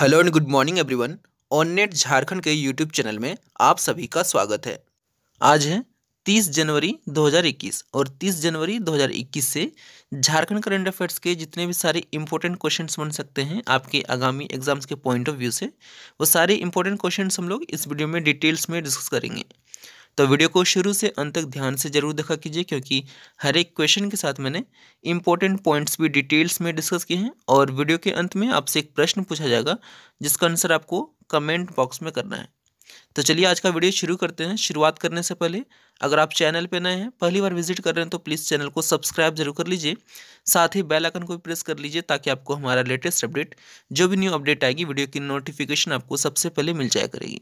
hello and good morning everyone on net Jharkhand के YouTube channel में आप सभी का स्वागत है आज है 30 जनवरी 2021 और 30 जनवरी 2021 से झारखंड करंट अफेयर्स के जितने भी सारे इंपॉर्टेंट क्वेश्चंस बन सकते हैं आपके आगामी एग्जाम्स के पॉइंट ऑफ व्यू से वो सारे इंपॉर्टेंट क्वेश्चंस हम लोग इस वीडियो में डिटेल्स में डिस्कस करेंगे तो वीडियो को शुरू से अंत तक ध्यान से जरूर देखा कीजिए क्योंकि हर एक क्वेश्चन के साथ मैंने इंपॉर्टेंट पॉइंट्स भी डिटेल्स में डिस्कस किए हैं और वीडियो के अंत में आपसे एक प्रश्न पूछा जाएगा जिसका आंसर आपको कमेंट बॉक्स में करना है तो चलिए आज का वीडियो शुरू करते हैं शुरुआत करने से पहले अगर आप चैनल पर नए हैं पहली बार विजिट कर रहे हैं तो प्लीज़ चैनल को सब्सक्राइब जरूर कर लीजिए साथ ही बेल आइकन को भी प्रेस कर लीजिए ताकि आपको हमारा लेटेस्ट अपडेट जो भी न्यू अपडेट आएगी वीडियो की नोटिफिकेशन आपको सबसे पहले मिल जाया करेगी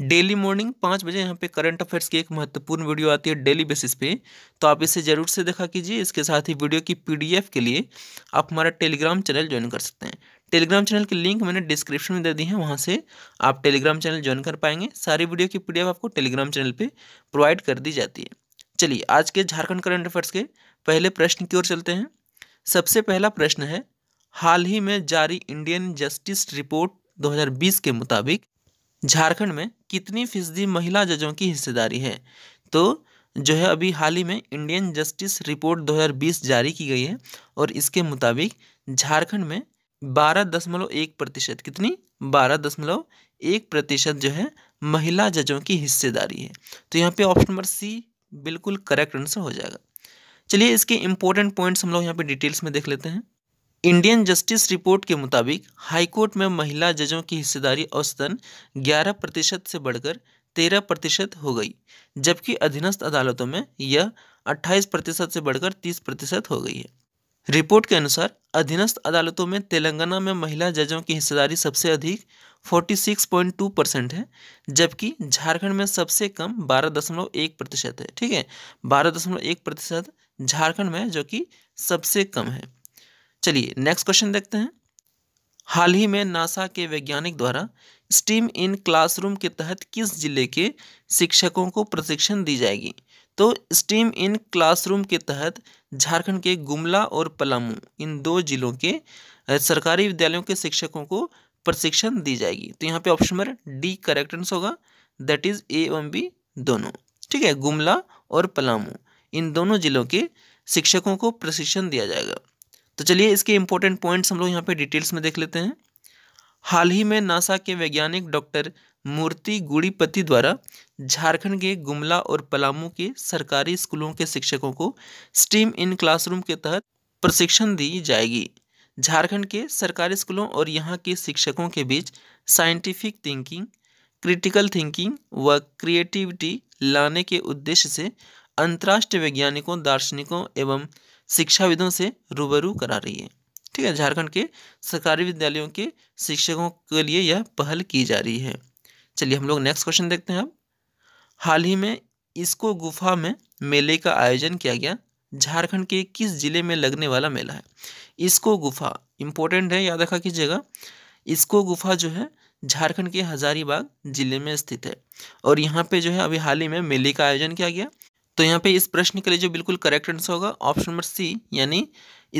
डेली मॉर्निंग पाँच बजे यहाँ पे करंट अफेयर्स की एक महत्वपूर्ण वीडियो आती है डेली बेसिस पे तो आप इसे ज़रूर से देखा कीजिए इसके साथ ही वीडियो की पीडीएफ के लिए आप हमारा टेलीग्राम चैनल ज्वाइन कर सकते हैं टेलीग्राम चैनल की लिंक मैंने डिस्क्रिप्शन में दे दी है वहाँ से आप टेलीग्राम चैनल ज्वाइन कर पाएंगे सारी वीडियो की पी आपको टेलीग्राम चैनल पर प्रोवाइड कर दी जाती है चलिए आज के झारखंड करंट अफेयर्स के पहले प्रश्न की ओर चलते हैं सबसे पहला प्रश्न है हाल ही में जारी इंडियन जस्टिस रिपोर्ट 2020 के मुताबिक झारखंड में कितनी फीसदी महिला जजों की हिस्सेदारी है तो जो है अभी हाल ही में इंडियन जस्टिस रिपोर्ट 2020 जारी की गई है और इसके मुताबिक झारखंड में बारह दशमलव एक प्रतिशत कितनी बारह दशमलव एक प्रतिशत जो है महिला जजों की हिस्सेदारी है तो यहाँ पे ऑप्शन नंबर सी बिल्कुल करेक्ट आंसर हो जाएगा चलिए इसके इंपॉर्टेंट पॉइंट्स हम लोग यहाँ पे डिटेल्स में देख लेते हैं इंडियन जस्टिस रिपोर्ट के मुताबिक हाईकोर्ट में महिला जजों की हिस्सेदारी औसतन 11 प्रतिशत से बढ़कर 13 प्रतिशत हो गई जबकि अधीनस्थ अदालतों में यह 28 प्रतिशत से बढ़कर 30 प्रतिशत हो गई है रिपोर्ट के अनुसार अधीनस्थ अदालतों में तेलंगाना में महिला जजों की हिस्सेदारी सबसे अधिक 46.2 परसेंट है जबकि झारखंड में सबसे कम 12.1 प्रतिशत है ठीक है 12.1 प्रतिशत झारखंड में जो कि सबसे कम है चलिए नेक्स्ट क्वेश्चन देखते हैं हाल ही में नासा के वैज्ञानिक द्वारा स्टीम इन क्लासरूम के तहत किस जिले के शिक्षकों को प्रशिक्षण दी जाएगी तो स्टीम इन क्लासरूम के तहत झारखंड के गुमला और पलामू इन दो जिलों के सरकारी विद्यालयों के शिक्षकों को प्रशिक्षण दी जाएगी तो यहाँ पे option number D correct answer होगा दैट इज ए एवं बी दोनों ठीक है गुमला और पलामू इन दोनों जिलों के शिक्षकों को प्रशिक्षण दिया जाएगा तो चलिए इसके इम्पोर्टेंट पॉइंट्स हम लोग यहाँ पे डिटेल्स में देख लेते हैं हाल ही में नासा के वैज्ञानिक डॉक्टर मूर्ति गुड़ीपति द्वारा झारखंड के गुमला और पलामू के सरकारी स्कूलों के शिक्षकों को स्टीम इन क्लासरूम के तहत प्रशिक्षण दी जाएगी झारखंड के सरकारी स्कूलों और यहाँ के शिक्षकों के बीच साइंटिफिक थिंकिंग क्रिटिकल थिंकिंग व क्रिएटिविटी लाने के उद्देश्य से अंतर्राष्ट्रीय वैज्ञानिकों दार्शनिकों एवं शिक्षाविदों से रूबरू करा रही है ठीक है झारखंड के सरकारी विद्यालयों के शिक्षकों के लिए यह पहल की जा रही है चलिए हम लोग नेक्स्ट क्वेश्चन देखते हैं अब हाल ही में इसको गुफा में मेले का आयोजन किया गया झारखंड के किस जिले में लगने वाला मेला है इसको गुफा इंपॉर्टेंट है याद रखा कीजिएगा इसको गुफा जो है झारखंड के हजारीबाग जिले में स्थित है और यहाँ पे जो है अभी हाल ही में मेले का आयोजन किया गया तो यहाँ पे इस प्रश्न के लिए जो बिल्कुल करेक्ट आंसर होगा ऑप्शन नंबर सी यानी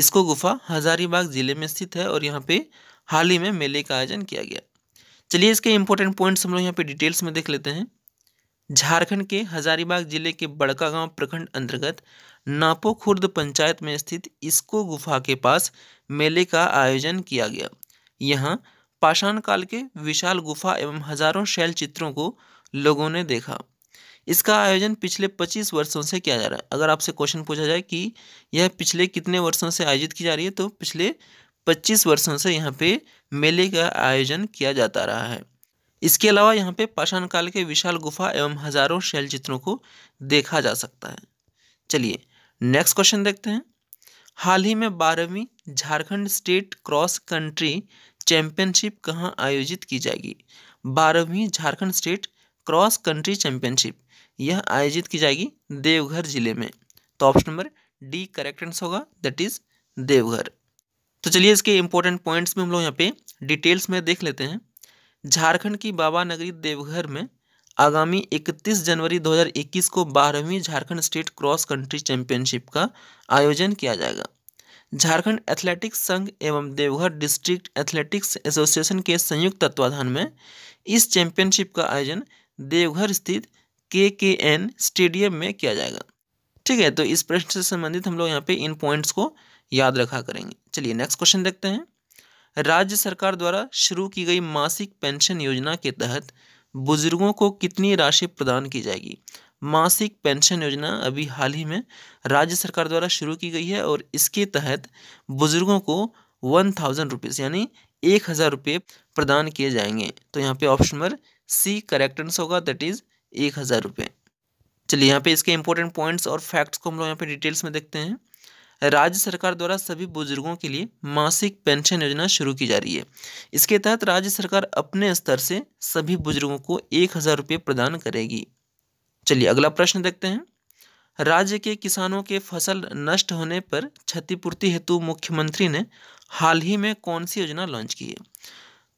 इसको गुफा हजारीबाग जिले में स्थित है और यहाँ पे हाल ही में मेले का आयोजन किया गया चलिए इसके इंपॉर्टेंट पॉइंट्स हम लोग यहाँ पे डिटेल्स में देख लेते हैं झारखंड के हजारीबाग जिले के बड़का गांव प्रखंड अंतर्गत नापो खुर्द पंचायत में स्थित इसको गुफा के पास मेले का आयोजन किया गया यहाँ पाषाण काल के विशाल गुफा एवं हजारों शैल चित्रों को लोगों ने देखा इसका आयोजन पिछले 25 वर्षों से किया जा रहा है अगर आपसे क्वेश्चन पूछा जाए कि यह पिछले कितने वर्षों से आयोजित की जा रही है तो पिछले 25 वर्षों से यहाँ पे मेले का आयोजन किया जाता रहा है इसके अलावा यहाँ पे पाषाण काल के विशाल गुफा एवं हजारों शैल चित्रों को देखा जा सकता है चलिए नेक्स्ट क्वेश्चन देखते हैं हाल ही में बारहवीं Jharkhand state cross country championship कहाँ आयोजित की जाएगी बारहवीं Jharkhand state cross country championship यह आयोजित की जाएगी देवघर जिले में तो option number D correct answer होगा दैट इज देवघर तो चलिए इसके इंपॉर्टेंट पॉइंट्स में हम लोग यहाँ पे डिटेल्स में देख लेते हैं झारखंड की बाबा नगरी देवघर में आगामी 31 जनवरी 2021 को बारहवीं Jharkhand state cross country championship का आयोजन किया जाएगा झारखंड एथलेटिक्स संघ एवं देवघर डिस्ट्रिक्ट एथलेटिक्स एसोसिएशन के संयुक्त तत्वाधान में इस चैंपियनशिप का आयोजन देवघर स्थित के के एन स्टेडियम में किया जाएगा ठीक है तो इस प्रश्न से संबंधित हम लोग यहाँ पे इन पॉइंट्स को याद रखा करेंगे चलिए नेक्स्ट क्वेश्चन देखते हैं राज्य सरकार द्वारा शुरू की गई मासिक पेंशन योजना के तहत बुजुर्गों को कितनी राशि प्रदान की जाएगी मासिक पेंशन योजना अभी हाल ही में राज्य सरकार द्वारा शुरू की गई है और इसके तहत बुजुर्गों को वन थाउजेंड रुपीज़ यानी एक हज़ार रुपये प्रदान किए जाएंगे तो यहाँ पे option number C correct answer होगा दैट इज़ एक हज़ार रुपये चलिए यहाँ पे इसके इम्पोर्टेंट पॉइंट्स और फैक्ट्स को हम लोग यहाँ पे डिटेल्स में देखते हैं राज्य सरकार द्वारा सभी बुजुर्गों के लिए मासिक पेंशन योजना शुरू की जा रही है इसके तहत राज्य सरकार अपने स्तर से सभी बुजुर्गों को एक हज़ार रुपये प्रदान करेगी चलिए अगला प्रश्न देखते हैं राज्य के किसानों के फसल नष्ट होने पर क्षतिपूर्ति हेतु मुख्यमंत्री ने हाल ही में कौन सी योजना लॉन्च की है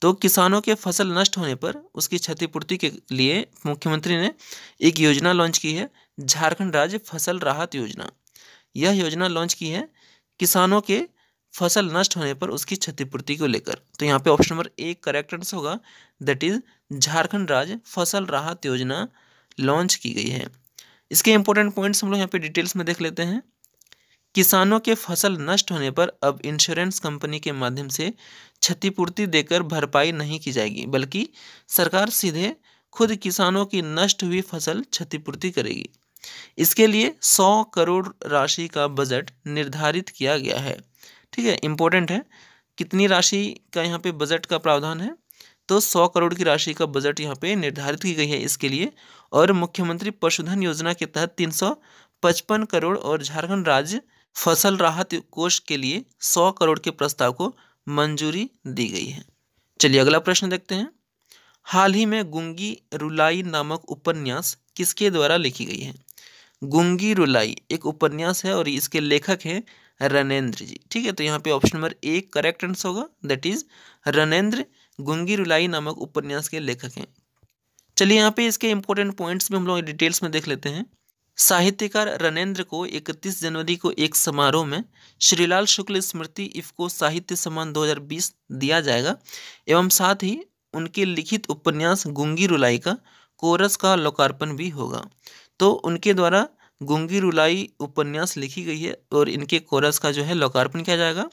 तो किसानों के फसल नष्ट होने पर उसकी क्षतिपूर्ति के लिए मुख्यमंत्री ने एक योजना लॉन्च की है झारखंड राज्य फसल राहत योजना यह योजना लॉन्च की है किसानों के फसल नष्ट होने पर उसकी क्षतिपूर्ति को लेकर तो यहाँ पे option number A correct answer होगा दैट इज झारखंड राज्य फसल राहत योजना लॉन्च की गई है इसके इंपॉर्टेंट पॉइंट्स हम लोग यहाँ पे डिटेल्स में देख लेते हैं किसानों के फसल नष्ट होने पर अब इंश्योरेंस कंपनी के माध्यम से क्षतिपूर्ति देकर भरपाई नहीं की जाएगी बल्कि सरकार सीधे खुद किसानों की नष्ट हुई फसल क्षतिपूर्ति करेगी इसके लिए 100 करोड़ राशि का बजट निर्धारित किया गया है ठीक है इम्पोर्टेंट है कितनी राशि का यहाँ पे बजट का प्रावधान है तो 100 करोड़ की राशि का बजट यहाँ पे निर्धारित की गई है इसके लिए और मुख्यमंत्री पशुधन योजना के तहत 355 करोड़ और झारखंड राज्य फसल राहत कोष के लिए सौ करोड़ के प्रस्ताव को मंजूरी दी गई है चलिए अगला प्रश्न देखते हैं हाल ही में गुंगी रुलाई नामक उपन्यास किसके द्वारा लिखी गई है गुंगी रुलाई एक उपन्यास है और इसके लेखक हैं रणेंद्र जी ठीक है तो यहाँ पे ऑप्शन नंबर एक करेक्ट आंसर होगा दैट इज रणेंद्र गुंगी रुलाई नामक उपन्यास के लेखक हैं चलिए यहाँ पे इसके इंपॉर्टेंट पॉइंट्स भी हम लोग डिटेल्स में देख लेते हैं साहित्यकार रणेंद्र को 31 जनवरी को एक समारोह में श्रीलाल शुक्ल स्मृति इफ्को साहित्य सम्मान 2020 दिया जाएगा एवं साथ ही उनके लिखित उपन्यास गुंगी रुलाई का कोरस का लोकार्पण भी होगा तो उनके द्वारा गुंगी रुलाई उपन्यास लिखी गई है और इनके कोरस का जो है लोकार्पण किया जाएगा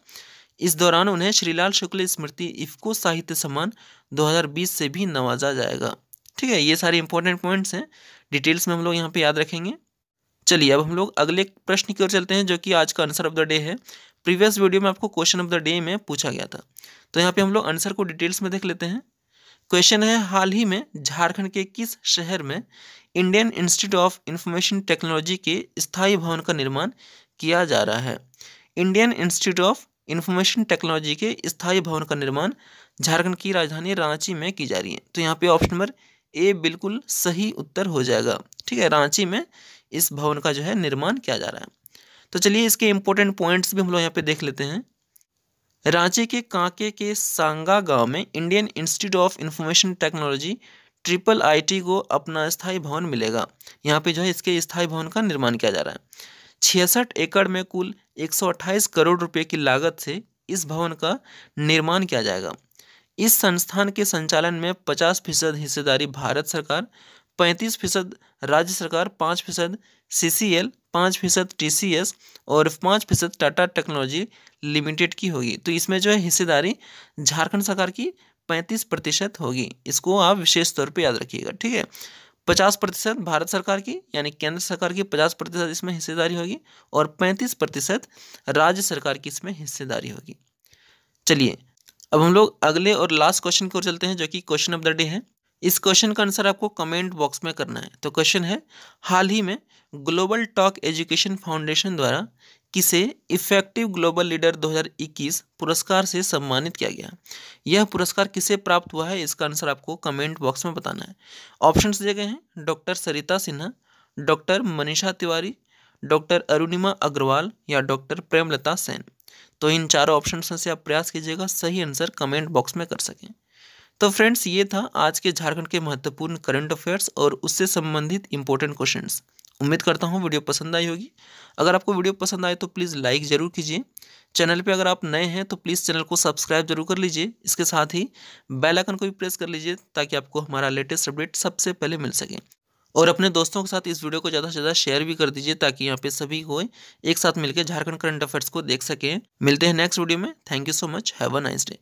इस दौरान उन्हें श्रीलाल शुक्ल स्मृति इफ्को साहित्य सम्मान 2020 से भी नवाजा जाएगा ठीक है ये सारे इंपॉर्टेंट पॉइंट्स हैं डिटेल्स में हम लोग यहाँ पे याद रखेंगे चलिए अब हम लोग अगले प्रश्न की ओर चलते हैं जो कि आज का आंसर ऑफ द डे है प्रीवियस वीडियो में आपको क्वेश्चन ऑफ द डे में पूछा गया था तो यहाँ पे हम लोग आंसर को डिटेल्स में देख लेते हैं क्वेश्चन है हाल ही में झारखंड के किस शहर में Indian Institute of Information Technology के स्थायी भवन का निर्माण किया जा रहा है Indian Institute of Information Technology के स्थायी भवन का निर्माण झारखंड की राजधानी रांची में की जा रही है तो यहाँ पे ऑप्शन नंबर ए बिल्कुल सही उत्तर हो जाएगा ठीक है रांची में इस भवन का जो है निर्माण किया जा रहा है तो चलिए इसके इम्पोर्टेंट पॉइंट्स भी हम लोग यहाँ पे देख लेते हैं रांची के कांके के सांगा गांव में Indian Institute of Information Technology triple IT को अपना स्थायी भवन मिलेगा यहाँ पे जो है इसके स्थायी भवन का निर्माण किया जा रहा है छियासठ एकड़ में कुल एक करोड़ रुपये की लागत से इस भवन का निर्माण किया जाएगा इस संस्थान के संचालन में पचास फीसद हिस्सेदारी भारत सरकार पैंतीस फीसद राज्य सरकार पाँच फीसद सी सी एल पाँच फीसद टी सी एस और पाँच फीसद टाटा टेक्नोलॉजी लिमिटेड की होगी तो इसमें जो है हिस्सेदारी झारखंड सरकार की पैंतीस प्रतिशत होगी इसको आप विशेष तौर पे याद रखिएगा ठीक है पचास प्रतिशत भारत सरकार की यानी केंद्र सरकार की पचास प्रतिशत इसमें हिस्सेदारी होगी और पैंतीस प्रतिशत राज्य सरकार की इसमें हिस्सेदारी होगी चलिए अब हम लोग अगले और लास्ट क्वेश्चन की ओर चलते हैं जो कि क्वेश्चन ऑफ द डे है इस क्वेश्चन का आंसर आपको कमेंट बॉक्स में करना है तो क्वेश्चन है हाल ही में ग्लोबल टॉक एजुकेशन फाउंडेशन द्वारा किसे इफेक्टिव ग्लोबल लीडर 2021 पुरस्कार से सम्मानित किया गया यह पुरस्कार किसे प्राप्त हुआ है इसका आंसर आपको कमेंट बॉक्स में बताना है ऑप्शंस दिए गए हैं doctor Sarita Sinha doctor Manisha Tiwari doctor Arunima Agarwal या डॉक्टर प्रेमलता सेन तो इन चारों ऑप्शन में से आप प्रयास कीजिएगा सही आंसर कमेंट बॉक्स में कर सकें तो फ्रेंड्स ये था आज के झारखंड के महत्वपूर्ण करंट अफेयर्स और उससे संबंधित इंपॉर्टेंट क्वेश्चंस उम्मीद करता हूँ वीडियो पसंद आई होगी अगर आपको वीडियो पसंद आए तो प्लीज़ लाइक ज़रूर कीजिए चैनल पे अगर आप नए हैं तो प्लीज़ चैनल को सब्सक्राइब जरूर कर लीजिए इसके साथ ही बेल आइकन को भी प्रेस कर लीजिए ताकि आपको हमारा लेटेस्ट अपडेट सबसे पहले मिल सके और अपने दोस्तों के साथ इस वीडियो को ज़्यादा से ज़्यादा शेयर भी कर दीजिए ताकि यहाँ पे सभी को एक साथ मिलकर झारखंड करंट अफेयर्स को देख सके मिलते हैं नेक्स्ट वीडियो में thank you so much have a nice day